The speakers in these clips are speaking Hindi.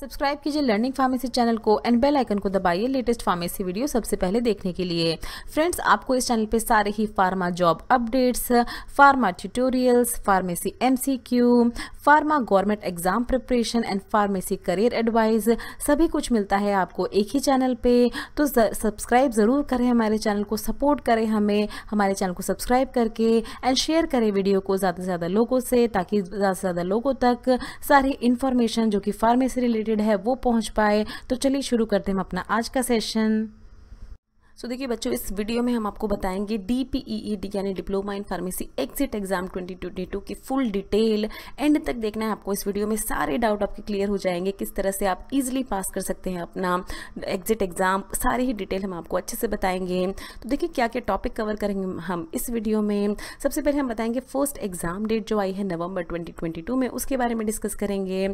सब्सक्राइब कीजिए लर्निंग फार्मेसी चैनल को एंड बेल आइकन को दबाइए लेटेस्ट फार्मेसी वीडियो सबसे पहले देखने के लिए फ्रेंड्स आपको इस चैनल पे सारे ही pharma job updates pharma tutorials pharmacy MCQ pharma government exam preparation and pharmacy career advice सभी कुछ मिलता है आपको एक ही चैनल पर तो सब्सक्राइब ज़रूर करें हमारे चैनल को सपोर्ट करें हमें हमारे चैनल को सब्सक्राइब करके एंड शेयर करें वीडियो को ज़्यादा से ज़्यादा लोगों से ताकि ज़्यादा से ज़्यादा लोगों तक सारी इन्फॉर्मेशन जो कि फार्मेसी रिलेटेड रिलेटेड है वो पहुंच पाए तो चलिए शुरू करते हैं हम अपना आज का सेशन सो देखिए बच्चों इस वीडियो में हम आपको बताएंगे D P E E D यानी diploma in pharmacy exit exam 2022 की फुल डिटेल एंड तक देखना है आपको इस वीडियो में सारे डाउट आपके क्लियर हो जाएंगे किस तरह से आप इजीली पास कर सकते हैं अपना एग्जिट एग्ज़ाम सारी ही डिटेल हम आपको अच्छे से बताएंगे तो देखिए क्या क्या टॉपिक कवर करेंगे हम इस वीडियो में सबसे पहले हम बताएंगे फर्स्ट एग्ज़ाम डेट जो आई है नवंबर ट्वेंटी में उसके बारे में डिस्कस करेंगे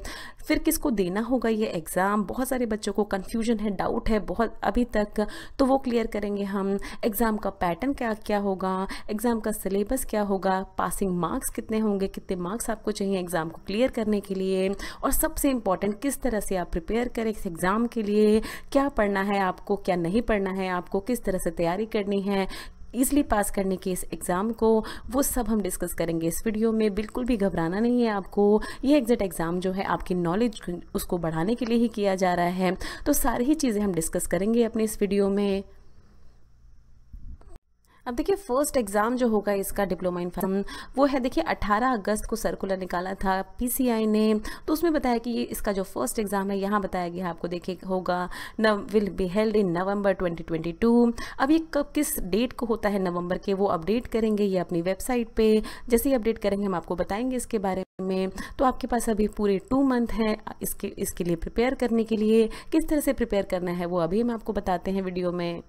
फिर किसको देना होगा ये एग्ज़ाम बहुत सारे बच्चों को कन्फ्यूजन है डाउट है बहुत अभी तक तो वो क्लियर करेंगे हम एग्ज़ाम का पैटर्न क्या क्या होगा एग्ज़ाम का सिलेबस क्या होगा पासिंग मार्क्स कितने होंगे कितने मार्क्स आपको चाहिए एग्ज़ाम को क्लियर करने के लिए और सबसे इम्पॉर्टेंट किस तरह से आप प्रिपेयर करें इस एग्ज़ाम के लिए क्या पढ़ना है आपको क्या नहीं पढ़ना है आपको किस तरह से तैयारी करनी है ईजिली पास करने के इस एग्ज़ाम को वो सब हम डिस्कस करेंगे इस वीडियो में बिल्कुल भी घबराना नहीं है आपको ये एग्जैक्ट एग्ज़ाम जो है आपकी नॉलेज उसको बढ़ाने के लिए ही किया जा रहा है तो सारी ही चीज़ें हम डिस्कस करेंगे अपने इस वीडियो में अब देखिए फर्स्ट एग्ज़ाम जो होगा इसका डिप्लोमा इन फार्म वो है देखिए 18 अगस्त को सर्कुलर निकाला था पीसीआई ने तो उसमें बताया कि ये इसका जो फर्स्ट एग्ज़ाम है यहाँ बताया गया आपको देखिए होगा न will be held in November 2022 अब ये कब किस डेट को होता है नवंबर के वो अपडेट करेंगे ये अपनी वेबसाइट पे जैसे ही अपडेट करेंगे हम आपको बताएंगे इसके बारे में तो आपके पास अभी पूरे टू मंथ हैं इसके इसके लिए प्रिपेयर करने के लिए किस तरह से प्रिपेयर करना है वो अभी हम आपको बताते हैं वीडियो में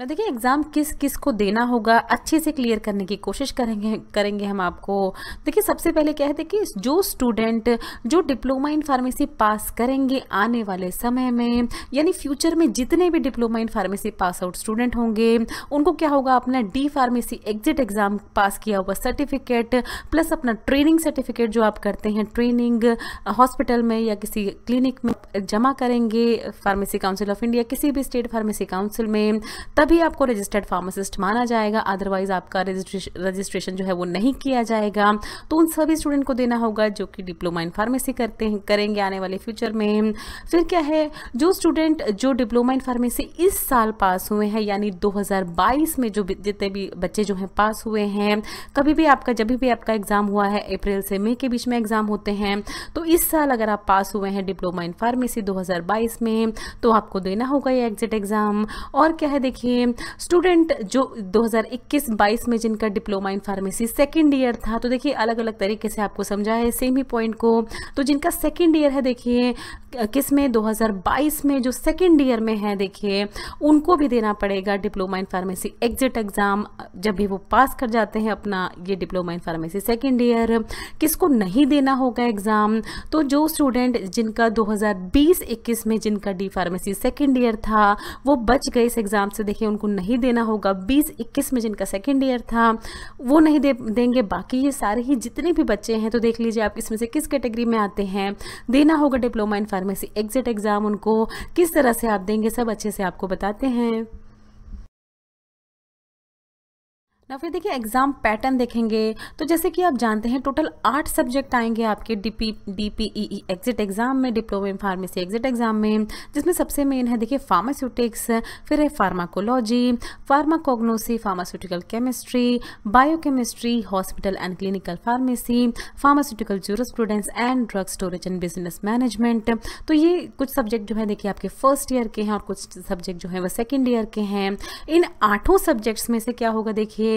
ना देखिए एग्ज़ाम किस किस को देना होगा अच्छे से क्लियर करने की कोशिश करेंगे करेंगे हम आपको देखिए सबसे पहले क्या है देखिए जो स्टूडेंट जो डिप्लोमा इन फार्मेसी पास करेंगे आने वाले समय में यानी फ्यूचर में जितने भी diploma in pharmacy pass out student होंगे उनको क्या होगा अपना D pharmacy exit exam pass किया हुआ सर्टिफिकेट प्लस अपना ट्रेनिंग सर्टिफिकेट जो आप करते हैं ट्रेनिंग हॉस्पिटल में या किसी क्लिनिक में जमा करेंगे फार्मेसी काउंसिल ऑफ इंडिया किसी भी स्टेट फार्मेसी काउंसिल में तब तभी आपको रजिस्टर्ड फार्मासिस्ट माना जाएगा अदरवाइज आपका रजिस्ट्रेशन जो है वो नहीं किया जाएगा तो उन सभी स्टूडेंट को देना होगा जो कि डिप्लोमा इन फार्मेसी करते हैं करेंगे आने वाले फ्यूचर में फिर क्या है जो स्टूडेंट जो डिप्लोमा इन फार्मेसी इस साल पास हुए हैं यानी 2022 में जो जितने भी बच्चे जो हैं पास हुए हैं कभी भी आपका जब भी आपका एग्ज़ाम हुआ है अप्रैल से मई के बीच में एग्ज़ाम होते हैं तो इस साल अगर आप पास हुए हैं डिप्लोमा इन फार्मेसी 2022 में तो आपको देना होगा ये एग्ज़िट एग्ज़ाम और क्या है देखिए में स्टूडेंट जो 2021-22 में जिनका diploma in pharmacy second year था तो देखिए अलग अलग तरीके से आपको समझा है सेम ही पॉइंट को तो जिनका सेकेंड ईयर है देखिए किस में 2022 में जो सेकेंड ईयर में है देखिए उनको भी देना पड़ेगा diploma in pharmacy exit exam जब भी वो पास कर जाते हैं अपना ये diploma in pharmacy second year किसको नहीं देना होगा एग्ज़ाम तो जो स्टूडेंट जिनका 2020-21 में जिनका डी फार्मेसी सेकेंड ईयर था वो बच गए इस एग्ज़ाम से देखिए उनको नहीं देना होगा बीस इक्कीस में जिनका सेकेंड ईयर था वो नहीं दे देंगे बाकी ये सारे ही जितने भी बच्चे हैं तो देख लीजिए आप इसमें से किस कैटेगरी में आते हैं देना होगा diploma in pharmacy exit exam उनको किस तरह से आप देंगे सब अच्छे से आपको बताते हैं ना फिर देखिए एग्ज़ाम पैटर्न देखेंगे तो जैसे कि आप जानते हैं टोटल आठ सब्जेक्ट आएंगे आपके D P D P E E exit exam में diploma in pharmacy exit exam में जिसमें सबसे मेन है देखिए फार्मास्यूटिक्स फिर है pharmacology pharmacognosy pharmaceutical chemistry biochemistry hospital and clinical pharmacy pharmaceutical jurisprudence and drug storage and business management तो ये कुछ सब्जेक्ट जो है देखिए आपके फर्स्ट ईयर के हैं और कुछ सब्जेक्ट जो है वह सेकेंड ईयर के हैं इन आठों सब्जेक्ट्स में से क्या होगा देखिए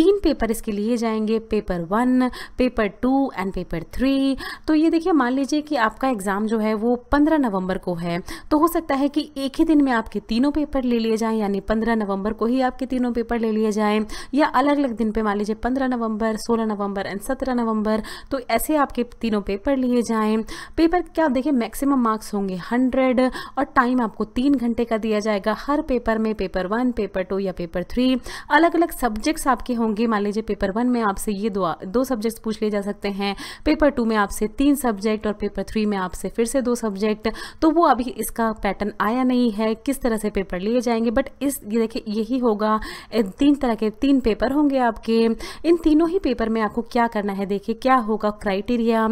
तीन पेपर इसके लिए जाएंगे paper one paper two and paper three तो ये देखिए मान लीजिए कि आपका एग्ज़ाम जो है वो पंद्रह नवंबर को है तो हो सकता है कि एक ही दिन में आपके तीनों पेपर ले लिए जाएं यानी पंद्रह नवंबर को ही आपके तीनों पेपर ले लिए जाएं या अलग अलग दिन पर मान लीजिए पंद्रह नवंबर सोलह नवंबर एंड सत्रह नवंबर तो ऐसे आपके तीनों पेपर लिए जाएँ पेपर क्या देखिए मैक्सिमम मार्क्स होंगे हंड्रेड और टाइम आपको तीन घंटे का दिया जाएगा हर पेपर में पेपर वन पेपर टू या पेपर थ्री अलग अलग सब्जेक्ट्स आपके होंगे होंगे मान लीजिए पेपर वन में आपसे ये दो दो सब्जेक्ट पूछ लिए जा सकते हैं पेपर टू में आपसे तीन सब्जेक्ट और पेपर थ्री में आपसे फिर से दो सब्जेक्ट तो वो अभी इसका पैटर्न आया नहीं है किस तरह से पेपर लिए जाएंगे बट इस देखिए यही होगा तीन तरह के तीन पेपर होंगे आपके इन तीनों ही पेपर में आपको क्या करना है देखिए क्या होगा क्राइटेरिया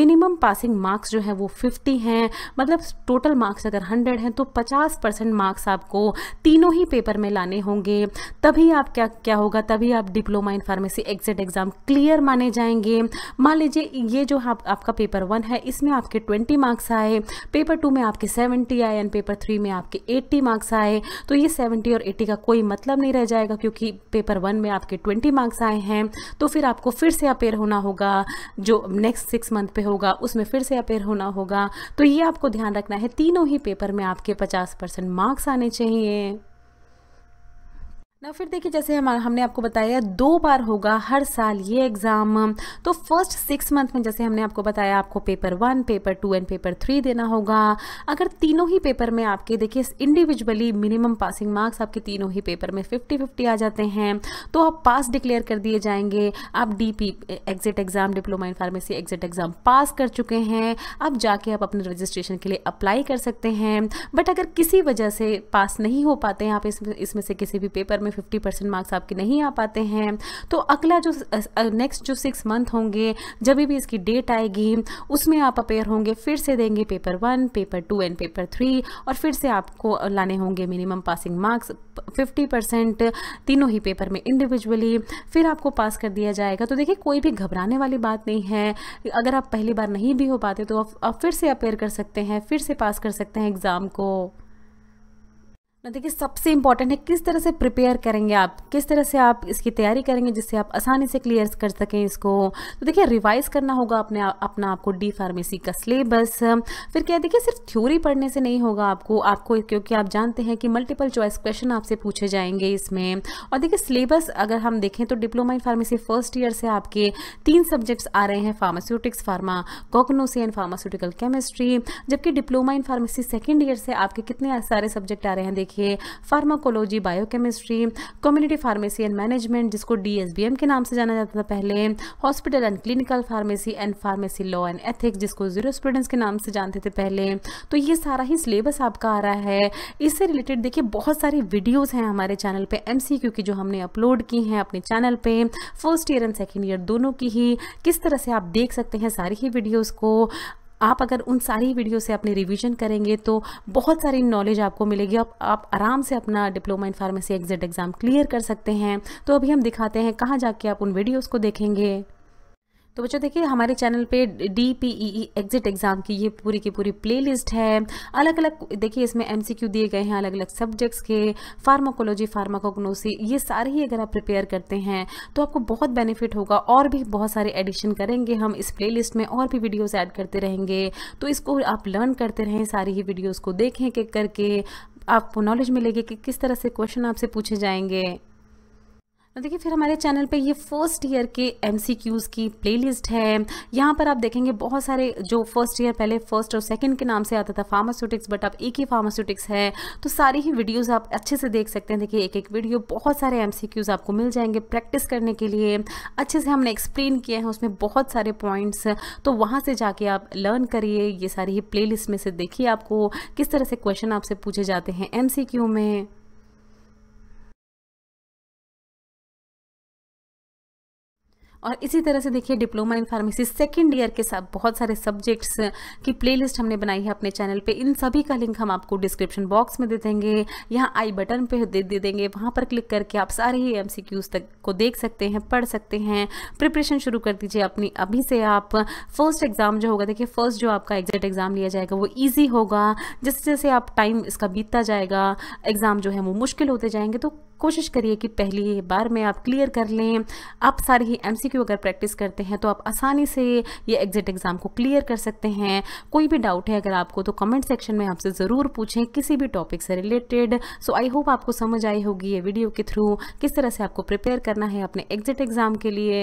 मिनिमम पासिंग मार्क्स जो है वो फिफ्टी हैं मतलब टोटल मार्क्स अगर हंड्रेड हैं तो पचास परसेंट मार्क्स आपको तीनों ही पेपर में लाने होंगे तभी आप क्या क्या होगा तभी आप diploma in pharmacy exit exam clear माने जाएंगे मान लीजिए ये जो आप, आपका पेपर वन है इसमें आपके ट्वेंटी मार्क्स आए पेपर टू में आपके सेवेंटी आए एंड पेपर थ्री में आपके एट्टी मार्क्स आए तो ये सेवेंटी और एट्टी का कोई मतलब नहीं रह जाएगा क्योंकि पेपर वन में आपके ट्वेंटी मार्क्स आए हैं तो फिर आपको फिर से अपेयर होना होगा जो नेक्स्ट सिक्स मंथ पे होगा उसमें फिर से अपेयर होना होगा तो ये आपको ध्यान रखना है तीनों ही पेपर में आपके पचास परसेंट मार्क्स आने चाहिए ना फिर देखिए जैसे हम हमने आपको बताया दो बार होगा हर साल ये एग्ज़ाम तो फर्स्ट सिक्स मंथ में जैसे हमने आपको बताया आपको paper one paper two and paper three देना होगा अगर तीनों ही पेपर में आपके देखिए इंडिविजुअली मिनिमम पासिंग मार्क्स आपके तीनों ही पेपर में फिफ्टी फिफ्टी आ जाते हैं तो आप पास डिक्लेयर कर दिए जाएंगे आप D P exit exam diploma in pharmacy exit exam pass कर चुके हैं अब जाके आप अपने रजिस्ट्रेशन के लिए अप्लाई कर सकते हैं बट अगर किसी वजह से पास नहीं हो पाते हैं आप इसमें इसमें से किसी भी पेपर में फिफ्टी परसेंट मार्क्स आपके नहीं आ पाते हैं तो अगला जो नेक्स्ट जो सिक्स मंथ होंगे जब भी इसकी डेट आएगी उसमें आप अपेयर होंगे फिर से देंगे paper one paper two and paper three और फिर से आपको लाने होंगे minimum passing marks fifty percent तीनों ही पेपर में इंडिविजुअली फिर आपको पास कर दिया जाएगा तो देखिए कोई भी घबराने वाली बात नहीं है अगर आप पहली बार नहीं भी हो पाते तो आप फिर से अपेयर कर सकते हैं फिर से पास कर सकते हैं एग्ज़ाम को देखिए सबसे इम्पॉर्टेंट है किस तरह से प्रिपेयर करेंगे आप किस तरह से आप इसकी तैयारी करेंगे जिससे आप आसानी से क्लियर कर सकें इसको तो देखिए रिवाइज करना होगा अपने अपना आपको डी फार्मेसी का सिलेबस फिर क्या देखिए सिर्फ थ्योरी पढ़ने से नहीं होगा आपको आपको क्योंकि आप जानते हैं कि मल्टीपल चॉइस क्वेश्चन आपसे पूछे जाएंगे इसमें और देखिए सिलेबस अगर हम देखें तो diploma in pharmacy first year से आपके तीन सब्जेक्ट्स आ रहे हैं pharmaceutics pharmacognosy and pharmaceutical chemistry जबकि diploma in pharmacy second year से आपके कितने सारे सब्जेक्ट आ रहे हैं देखिए देखिए pharmacology biochemistry community pharmacy and management जिसको डी के नाम से जाना जाता था पहले hospital and clinical pharmacy and pharmacy law and ethics जिसको जीरो स्टूडेंट्स के नाम से जानते थे पहले तो ये सारा ही सिलेबस आपका आ रहा है इससे रिलेटेड देखिए बहुत सारी वीडियोज हैं हमारे चैनल पर एम की जो हमने अपलोड की हैं अपने चैनल पर first year and second year दोनों की ही किस तरह से आप देख सकते हैं सारी ही वीडियोज को आप अगर उन सारी वीडियो से अपने रिविजन करेंगे तो बहुत सारी नॉलेज आपको मिलेगी आप, आप आराम से अपना diploma in pharmacy exit exam clear कर सकते हैं तो अभी हम दिखाते हैं कहाँ जाके आप उन वीडियोज़ को देखेंगे तो बच्चों देखिए हमारे चैनल पे D P E E exit exam की ये पूरी की पूरी प्लेलिस्ट है अलग अलग देखिए इसमें एमसीक्यू दिए गए हैं अलग अलग सब्जेक्ट्स के फार्माकोलॉजी फार्माकोग्नोसी ये सारे ही अगर आप प्रिपेयर करते हैं तो आपको बहुत बेनिफिट होगा और भी बहुत सारे एडिशन करेंगे हम इस प्ले में और भी वीडियोज़ ऐड करते रहेंगे तो इसको आप लर्न करते रहें सारी ही वीडियोज़ को देखें क्लिक करके आपको नॉलेज मिलेगी कि किस तरह से क्वेश्चन आपसे पूछे जाएंगे देखिए फिर हमारे चैनल पे ये फर्स्ट ईयर के एमसीक्यूज़ की प्लेलिस्ट है यहाँ पर आप देखेंगे बहुत सारे जो फर्स्ट ईयर पहले फर्स्ट और सेकंड के नाम से आता था फार्मास्यूटिक्स बट अब एक ही फार्मास्यूटिक्स है तो सारी ही वीडियोस आप अच्छे से देख सकते हैं देखिए एक एक वीडियो बहुत सारे एम आपको मिल जाएंगे प्रैक्टिस करने के लिए अच्छे से हमने एक्सप्लेन किया है उसमें बहुत सारे पॉइंट्स तो वहाँ से जाके आप लर्न करिए ये सारी ही प्ले में से देखिए आपको किस तरह से क्वेश्चन आपसे पूछे जाते हैं एम में और इसी तरह से देखिए diploma in pharmacy second year के साथ बहुत सारे सब्जेक्ट्स की प्लेलिस्ट हमने बनाई है अपने चैनल पे इन सभी का लिंक हम आपको डिस्क्रिप्शन बॉक्स में दे देंगे यहाँ आई बटन पे दे, दे देंगे वहाँ पर क्लिक करके आप सारे ही एम तक को देख सकते हैं पढ़ सकते हैं प्रिपरेशन शुरू कर दीजिए अपनी अभी से आप फर्स्ट एग्ज़ाम जो होगा देखिए फर्स्ट जो आपका एग्जैक्ट एग्ज़ाम लिया जाएगा वो ईजी होगा जैसे जैसे आप टाइम इसका बीतता जाएगा एग्ज़ाम जो है वो मुश्किल होते जाएंगे तो कोशिश करिए कि पहली बार में आप क्लियर कर लें आप सारे ही एम अगर प्रैक्टिस करते हैं तो आप आसानी से ये एग्जिट एग्ज़ाम को क्लियर कर सकते हैं कोई भी डाउट है अगर आपको तो कमेंट सेक्शन में आपसे ज़रूर पूछें किसी भी टॉपिक से रिलेटेड सो आई होप आपको समझ आई होगी ये वीडियो के थ्रू किस तरह से आपको प्रिपेयर करना है अपने एग्जिट एग्ज़ाम के लिए